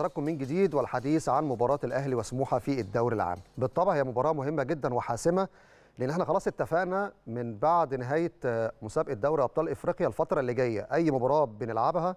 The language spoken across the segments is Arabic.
نراكم من جديد والحديث عن مباراة الأهلي وسموحة في الدوري العام بالطبع هي مباراة مهمة جدا وحاسمة لأن احنا خلاص اتفقنا من بعد نهاية مسابقة دوري أبطال إفريقيا الفترة اللي جاية أي مباراة بنلعبها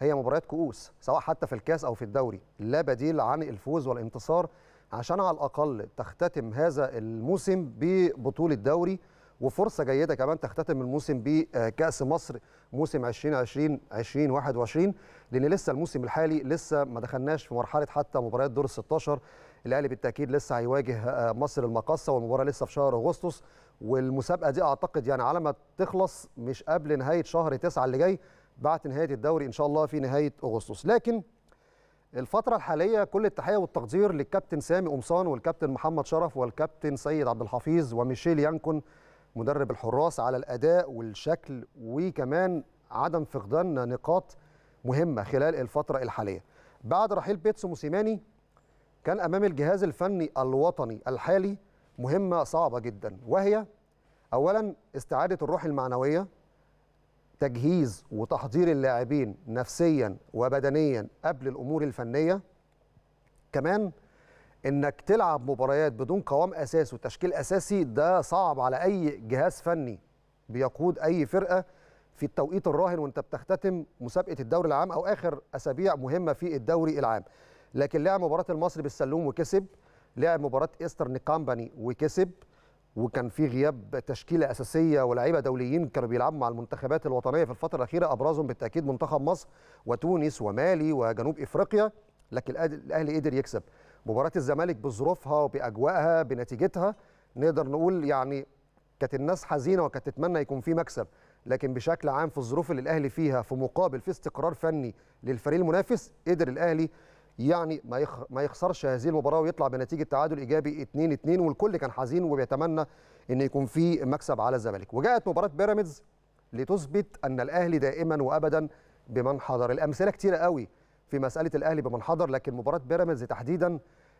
هي مباريات كؤوس سواء حتى في الكاس أو في الدوري لا بديل عن الفوز والانتصار عشان على الأقل تختتم هذا الموسم ببطولة دوري وفرصه جيده كمان تختتم الموسم بكاس مصر موسم 2020 2021 لان لسه الموسم الحالي لسه ما دخلناش في مرحله حتى مباريات دور ال 16 الاهلي بالتاكيد لسه هيواجه آه، مصر المقصه والمباراه لسه في شهر اغسطس والمسابقه دي اعتقد يعني على ما تخلص مش قبل نهايه شهر 9 اللي جاي بعد نهايه الدوري ان شاء الله في نهايه اغسطس لكن الفترة الحالية كل التحية والتقدير للكابتن سامي قمصان والكابتن محمد شرف والكابتن سيد عبد الحفيظ وميشيل يانكون مدرب الحراس على الاداء والشكل وكمان عدم فقدان نقاط مهمه خلال الفتره الحاليه بعد رحيل بيتسو موسيماني كان امام الجهاز الفني الوطني الحالي مهمه صعبه جدا وهي اولا استعاده الروح المعنويه تجهيز وتحضير اللاعبين نفسيا وبدنيا قبل الامور الفنيه كمان انك تلعب مباريات بدون قوام اساس وتشكيل اساسي ده صعب على اي جهاز فني بيقود اي فرقه في التوقيت الراهن وانت بتختتم مسابقه الدوري العام او اخر اسابيع مهمه في الدوري العام لكن لعب مباراه المصري بالسلوم وكسب لعب مباراه ايسترن كامباني وكسب وكان في غياب تشكيله اساسيه ولاعيبه دوليين كانوا بيلعبوا مع المنتخبات الوطنيه في الفتره الاخيره ابرزهم بالتاكيد منتخب مصر وتونس ومالي وجنوب افريقيا لكن الاهلي قدر يكسب مباراه الزمالك بظروفها وباجوائها بنتيجتها نقدر نقول يعني كانت الناس حزينه وكانت تتمنى يكون في مكسب لكن بشكل عام في الظروف اللي الاهلي فيها في مقابل في استقرار فني للفريق المنافس قدر الاهلي يعني ما ما يخسرش هذه المباراه ويطلع بنتيجه تعادل ايجابي 2 2 والكل كان حزين وبيتمنى ان يكون في مكسب على الزمالك وجاءت مباراه بيراميدز لتثبت ان الاهلي دائما وابدا بمن حضر الامثله كتيره قوي في مساله الاهلي بمن حضر لكن مباراه بيراميدز تحديدا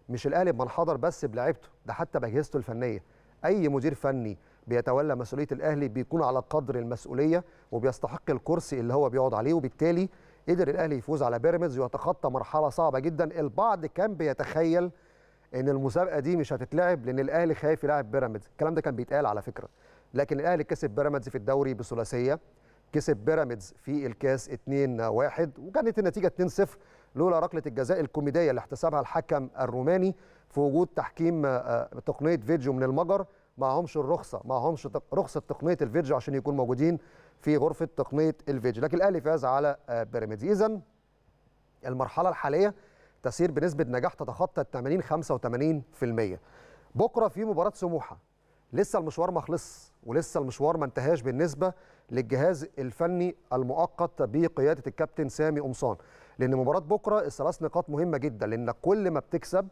مش الاهلي بمن حضر بس بلعبته ده حتى باجهزته الفنيه اي مدير فني بيتولى مسؤوليه الاهلي بيكون على قدر المسؤوليه وبيستحق الكرسي اللي هو بيقعد عليه وبالتالي قدر الاهلي يفوز على بيراميدز ويتخطى مرحله صعبه جدا البعض كان بيتخيل ان المسابقه دي مش هتتلعب لان الاهلي خايف يلعب بيراميدز الكلام ده كان بيتقال على فكره لكن الاهلي كسب بيراميدز في الدوري بثلاثيه كسب بيراميدز في الكاس 2-1 وكانت النتيجه 2-0 لولا ركله الجزاء الكوميديه اللي احتسبها الحكم الروماني في وجود تحكيم آه، تقنيه فيديو من المجر معهمش الرخصه معهمش رخصه تقنيه الفيديو عشان يكونوا موجودين في غرفه تقنيه الفيديو لكن الاهلي فاز على آه، بيراميدز اذا المرحله الحاليه تسير بنسبه نجاح تتخطى ال 80 85% بكره في مباراه سموحه لسه المشوار ما خلص ولسه المشوار ما انتهاش بالنسبه للجهاز الفني المؤقت بقياده الكابتن سامي قمصان لان مباراه بكره الثلاث نقاط مهمه جدا لان كل ما بتكسب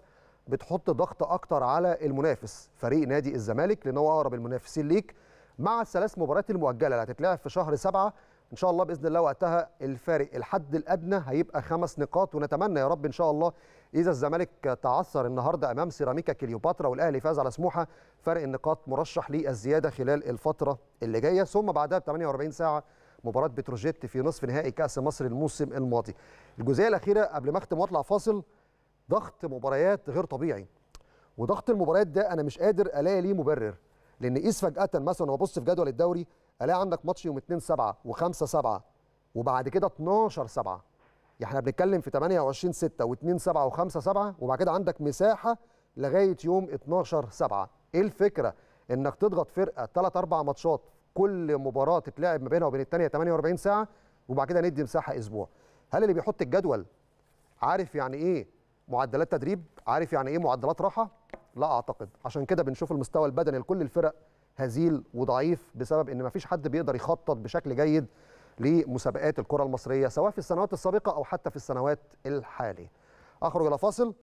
بتحط ضغط اكتر على المنافس فريق نادي الزمالك لان هو اقرب المنافسين ليك مع الثلاث مباريات المؤجله اللي هتتلعب في شهر سبعة ان شاء الله باذن الله وقتها الفارق الحد الادنى هيبقى خمس نقاط ونتمنى يا رب ان شاء الله اذا الزمالك تعثر النهارده امام سيراميكا كليوباترا والاهلي فاز على سموحه فرق النقاط مرشح للزياده خلال الفتره اللي جايه ثم بعدها ب 48 ساعه مباراه بتروجيت في نصف نهائي كاس مصر الموسم الماضي. الجزئيه الاخيره قبل ما اختم واطلع فاصل ضغط مباريات غير طبيعي وضغط المباريات ده انا مش قادر الاقي ليه مبرر لان قيس فجاه مثلا وابص في جدول الدوري الاقي عندك ماتش يوم 2 7 و5 7 وبعد كده 12 7 يعني احنا بنتكلم في 28 6 و2 7 و5 7 وبعد كده عندك مساحه لغايه يوم 12 7 ايه الفكره انك تضغط فرقه 3 4 ماتشات كل مباراه تتلعب ما بينها وبين الثانيه 48 ساعه وبعد كده ندي مساحه اسبوع هل اللي بيحط الجدول عارف يعني ايه معدلات تدريب عارف يعني ايه معدلات راحه لا اعتقد عشان كده بنشوف المستوى البدني لكل الفرق هزيل وضعيف بسبب ان مفيش حد بيقدر يخطط بشكل جيد لمسابقات الكره المصريه سواء في السنوات السابقه او حتى في السنوات الحاليه اخرج الى فاصل